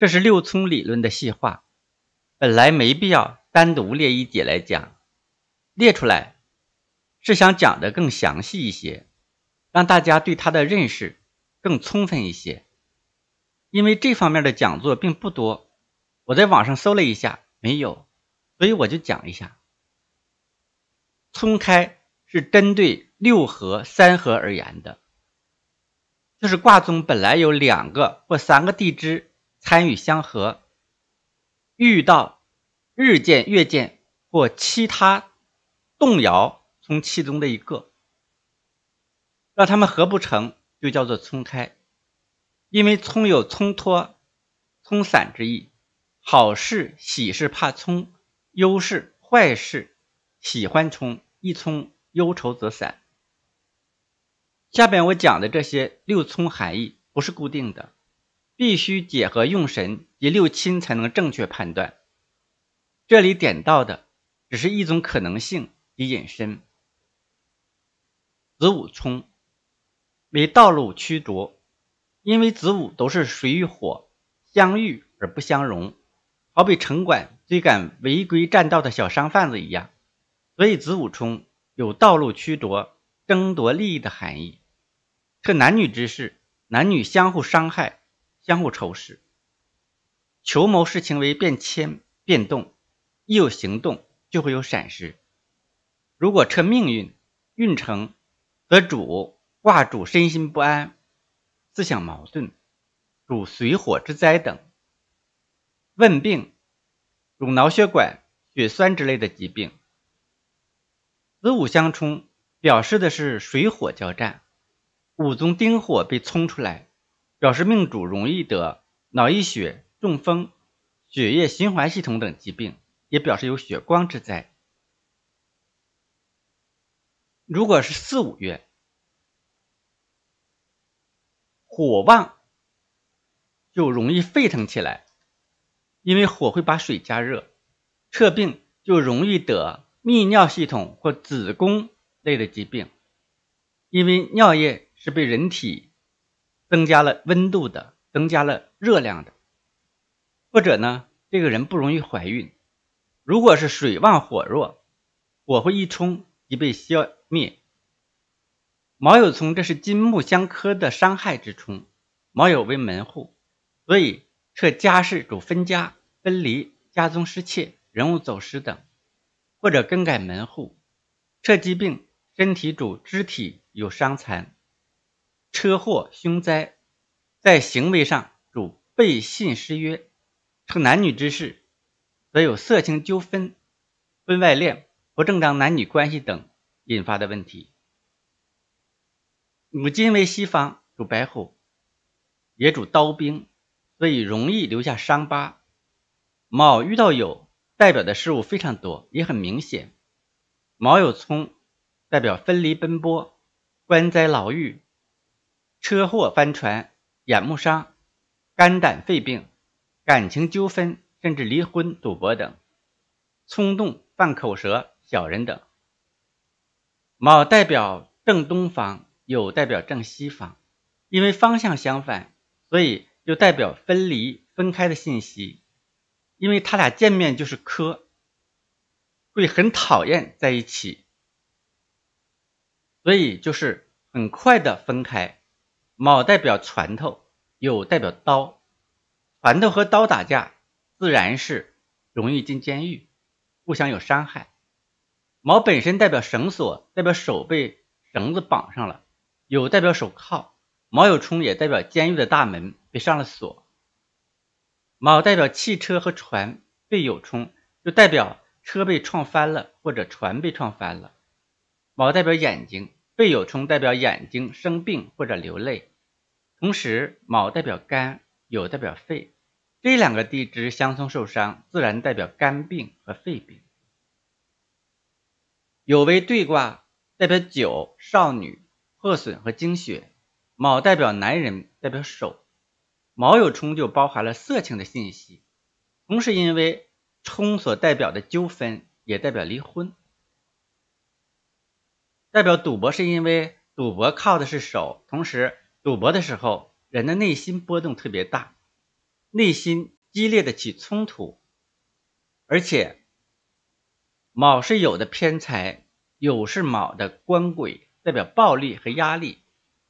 这是六冲理论的细化，本来没必要单独列一节来讲，列出来是想讲的更详细一些，让大家对它的认识更充分一些。因为这方面的讲座并不多，我在网上搜了一下没有，所以我就讲一下。冲开是针对六合、三合而言的，就是卦中本来有两个或三个地支。参与相合，遇到日见月见或其他动摇，从其中的一个，让他们合不成就叫做冲开。因为冲有冲脱、冲散之意。好事喜事怕冲，忧事坏事喜欢冲。一冲忧愁则散。下边我讲的这些六冲含义不是固定的。必须结合用神及六亲才能正确判断。这里点到的只是一种可能性及引申。子午冲为道路驱折，因为子午都是水与火相遇而不相容，好比城管追赶违规占道的小商贩子一样，所以子午冲有道路驱折、争夺利益的含义。是男女之事，男女相互伤害。相互仇视，求谋事情为变迁变动，一有行动就会有闪失。如果测命运运程，则主卦主身心不安，思想矛盾，主水火之灾等。问病主脑血管血栓之类的疾病。子午相冲表示的是水火交战，午宗丁火被冲出来。表示命主容易得脑溢血、中风、血液循环系统等疾病，也表示有血光之灾。如果是四五月，火旺就容易沸腾起来，因为火会把水加热，这病就容易得泌尿系统或子宫类的疾病，因为尿液是被人体。增加了温度的，增加了热量的，或者呢，这个人不容易怀孕。如果是水旺火弱，火会一冲即被消灭。卯酉冲，这是金木相克的伤害之冲。卯酉为门户，所以撤家事主分家分离，家中失窃、人物走失等，或者更改门户，撤疾病，身体主肢体有伤残。车祸凶灾，在行为上主背信失约，成男女之事，则有色情纠纷、婚外恋、不正当男女关系等引发的问题。五金为西方，主白虎，也主刀兵，所以容易留下伤疤。卯遇到酉，代表的事物非常多，也很明显。卯有冲，代表分离奔波、官灾牢狱。车祸、翻船、眼目伤、肝胆肺病、感情纠纷，甚至离婚、赌博等；冲动、犯口舌、小人等。卯代表正东方，酉代表正西方，因为方向相反，所以就代表分离、分开的信息。因为他俩见面就是磕，会很讨厌在一起，所以就是很快的分开。卯代表拳头，酉代表刀，拳头和刀打架，自然是容易进监狱，互相有伤害。卯本身代表绳索，代表手被绳子绑上了；酉代表手铐。卯有冲也代表监狱的大门被上了锁。卯代表汽车和船被酉冲，就代表车被撞翻了或者船被撞翻了。卯代表眼睛被酉冲，代表眼睛生病或者流泪。同时，卯代表肝，酉代表肺，这两个地支相冲受伤，自然代表肝病和肺病。酉为兑卦，代表酒、少女、破损和精血；卯代表男人，代表手。卯酉冲就包含了色情的信息。同时，因为冲所代表的纠纷，也代表离婚，代表赌博，是因为赌博靠的是手，同时。赌博的时候，人的内心波动特别大，内心激烈的起冲突，而且卯是酉的偏财，酉是卯的官鬼，代表暴力和压力，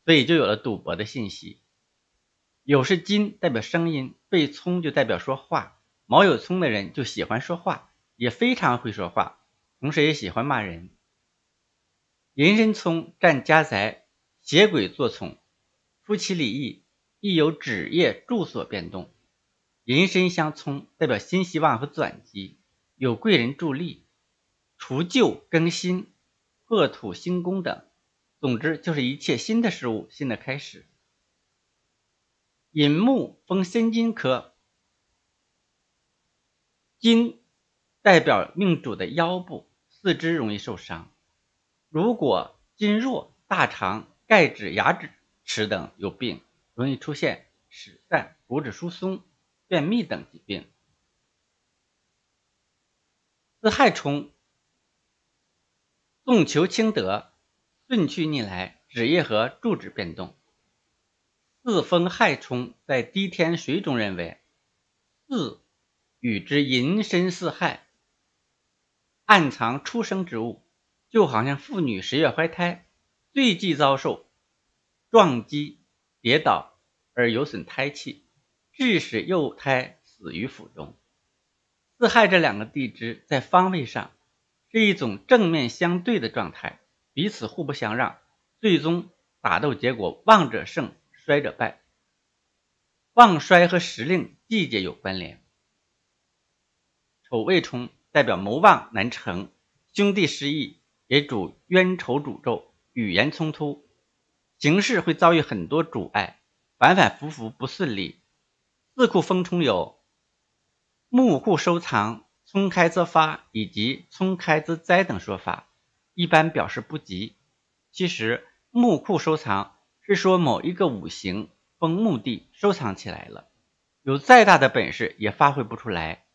所以就有了赌博的信息。酉是金，代表声音，被冲就代表说话，卯有冲的人就喜欢说话，也非常会说话，同时也喜欢骂人。寅申冲占家财，邪鬼作宠。夫妻离异，亦有职业、住所变动；人身相冲，代表新希望和转机，有贵人助力，除旧更新，破土兴工等。总之，就是一切新的事物、新的开始。寅木封申金科，金代表命主的腰部、四肢容易受伤。如果金弱，大肠、钙质、牙齿。齿等有病，容易出现齿淡、骨质疏松、便秘等疾病。四害虫，纵求轻得，顺去逆来，指业和住址变动。四风害虫在滴天水中认为，四与之隐身似害，暗藏出生之物，就好像妇女十月怀胎，最忌遭受。撞击、跌倒而有损胎气，致使幼胎死于腹中。四亥这两个地支在方位上是一种正面相对的状态，彼此互不相让，最终打斗结果旺者胜，衰者败。旺衰和时令、季节有关联。丑未冲代表谋旺难成，兄弟失意，也主冤仇、诅咒、语言冲突。形事会遭遇很多阻碍，反反复复不顺利。四库封冲有木库收藏、冲开则发以及冲开之灾等说法，一般表示不吉。其实木库收藏是说某一个五行封墓地收藏起来了，有再大的本事也发挥不出来。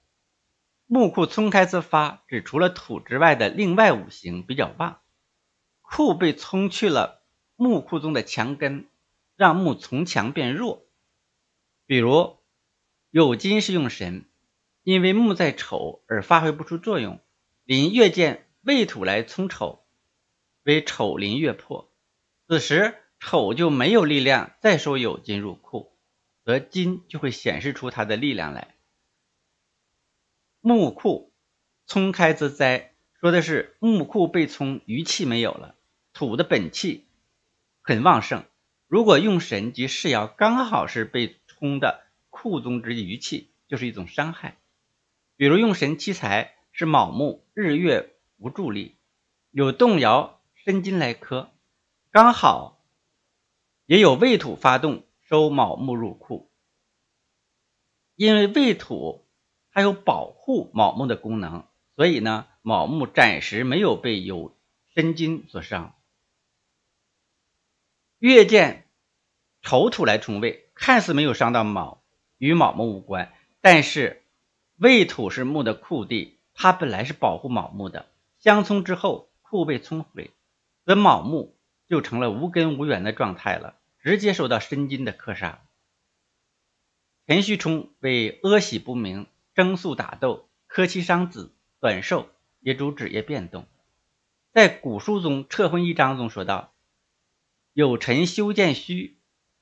木库冲开则发指除了土之外的另外五行比较旺，库被冲去了。木库中的墙根让木从强变弱，比如酉金是用神，因为木在丑而发挥不出作用，临月见未土来冲丑，为丑临月破，此时丑就没有力量再收酉金入库，则金就会显示出它的力量来。木库冲开之灾，说的是木库被冲，余气没有了，土的本气。很旺盛。如果用神及势爻刚好是被冲的库中之余气，就是一种伤害。比如用神七财是卯木，日月无助力，有动摇申金来克，刚好也有未土发动收卯木入库。因为未土它有保护卯木的功能，所以呢，卯木暂时没有被有申金所伤。月见丑土来冲未，看似没有伤到卯，与卯木无关。但是未土是木的库地，它本来是保护卯木的。相冲之后，库被冲毁，则卯木就成了无根无源的状态了，直接受到申金的克杀。陈旭冲为阿喜不明，争诉打斗，科妻伤子，短寿，也主职业变动。在古书《中撤婚》一章中说道。有辰修建戌，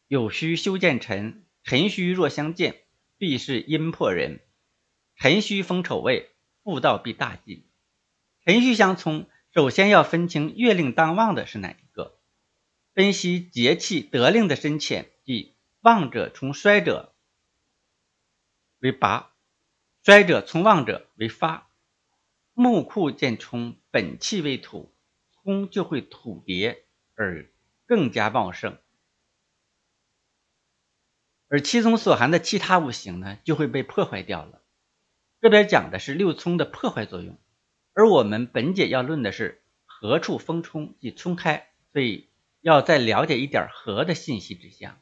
有戌修建辰，辰戌若相见，必是阴破人。辰戌封丑位，妇道必大忌。辰戌相冲，首先要分清月令当旺的是哪一个，分析节气得令的深浅，即旺者从衰者为拔，衰者从旺者为发。木库见冲，本气为土，冲就会土叠而。更加旺盛，而其中所含的其他五行呢，就会被破坏掉了。这边讲的是六冲的破坏作用，而我们本节要论的是何处逢冲即冲开，所以要再了解一点合的信息之向。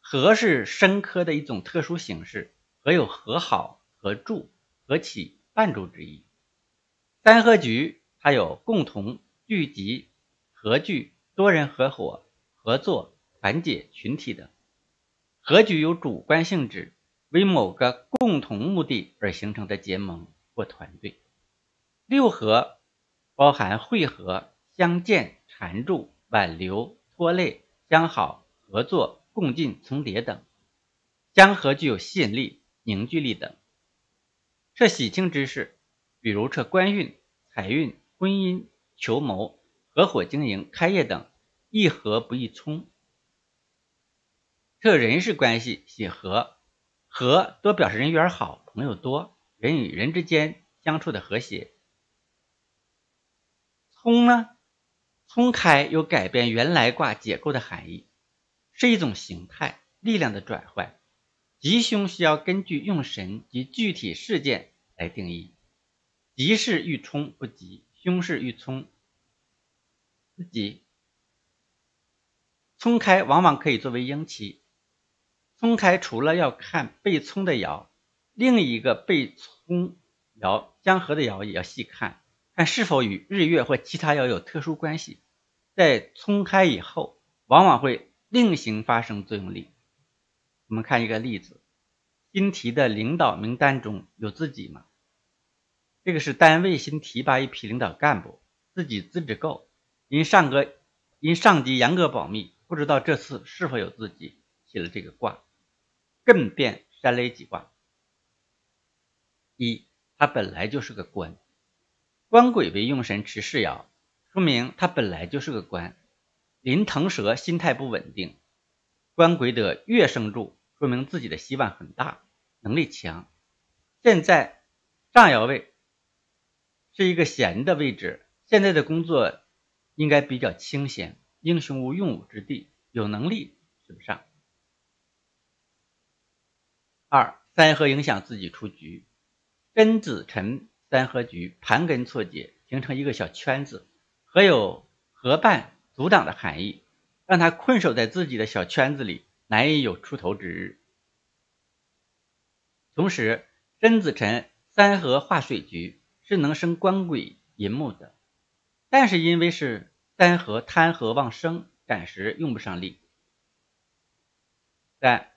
合是生科的一种特殊形式，和有和好、和住、和起、伴住之意。三合局它有共同聚集、合聚。多人合伙、合作、团结群体的合局有主观性质，为某个共同目的而形成的结盟或团队。六合包含会合、相见、缠住、挽留、拖累、相好、合作、共进、重叠等。江河具有吸引力、凝聚力等。这喜庆之事，比如测官运、财运、婚姻、求谋。合伙经营、开业等，宜合不宜冲。特人事关系写合，合多表示人缘好、朋友多，人与人之间相处的和谐。冲呢，冲开有改变原来卦结构的含义，是一种形态、力量的转换。吉凶需要根据用神及具体事件来定义。吉事遇冲不吉，凶事遇冲。自己冲开往往可以作为应期。冲开除了要看被冲的爻，另一个被冲爻江河的爻也要细看，看是否与日月或其他爻有特殊关系。在冲开以后，往往会另行发生作用力。我们看一个例子：新提的领导名单中有自己吗？这个是单位新提拔一批领导干部，自己资质够。因上个因上级严格保密，不知道这次是否有自己写了这个卦。艮变山雷己卦，一他本来就是个官，官鬼为用神持世爻，说明他本来就是个官。临腾蛇，心态不稳定。官鬼得月生柱，说明自己的希望很大，能力强。现在上爻位是一个闲的位置，现在的工作。应该比较清闲，英雄无用武之地，有能力追不上。二三合影响自己出局，庚子辰三合局盘根错节，形成一个小圈子，合有合伴阻挡的含义，让他困守在自己的小圈子里，难以有出头之日。同时，庚子辰三合化水局是能生官鬼银木的。但是因为是三合贪合旺生，暂时用不上力。但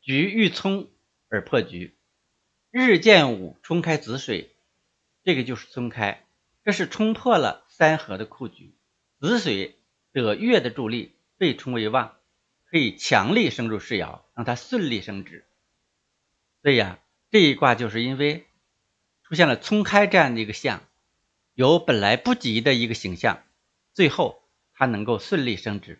局遇冲而破局，日见午冲开子水，这个就是冲开，这是冲破了三合的库局。子水得月的助力，被冲为旺，可以强力生入世爻，让它顺利升值。所以呀，这一卦就是因为出现了冲开这样的一个象。有本来不及的一个形象，最后他能够顺利升职。